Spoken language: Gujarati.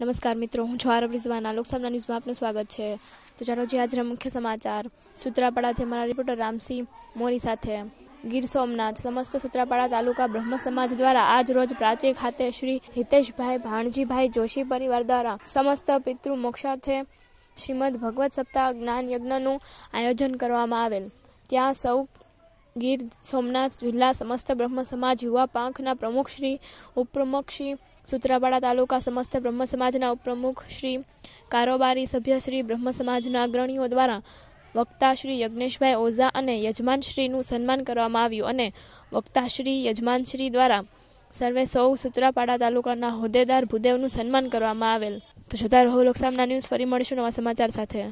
નમસ્કાર મિત્રો હું છું આરબ રિઝવાના લોકસભાના ન્યૂઝમાં આપનું સ્વાગત છે તો ચાલો જે આજના મુખ્ય સમાચાર સુત્રાપાડાથી અમારા રિપોર્ટર રામસિંહ મોરી સાથે ગીર સોમનાથ સમસ્ત સુત્રાપાડા તાલુકા બ્રહ્મ સમાજ દ્વારા આજ રોજ પ્રાચી ખાતે શ્રી હિતેશભાઈ ભાણજીભાઈ જોશી પરિવાર દ્વારા સમસ્ત પિતૃ મોક્ષાર્થે શ્રીમદ ભગવત સપ્તાહ જ્ઞાન યજ્ઞનું આયોજન કરવામાં આવેલ ત્યાં સૌ ગીર સોમનાથ જિલ્લા સમસ્ત બ્રહ્મ સમાજ યુવા પાંખના પ્રમુખ શ્રી ઉપપ્રમુખ શ્રી સુત્રાપાડા તાલુકા સમસ્ત બ્રહ્મ સમાજના ઉપપ્રમુખ શ્રી કારોબારી સભ્ય શ્રી બ્રહ્મ સમાજના અગ્રણીઓ દ્વારા વક્તા શ્રી યજ્ઞેશભાઈ ઓઝા અને યજમાનશ્રીનું સન્માન કરવામાં આવ્યું અને વક્તાશ્રી યજમાનશ્રી દ્વારા સર્વે સૌ સુત્રાપાડા તાલુકાના હોદ્દેદાર ભૂદેવનું સન્માન કરવામાં આવેલ તો જોતા રહો લોકસામના ન્યૂઝ ફરી મળીશું નવા સમાચાર સાથે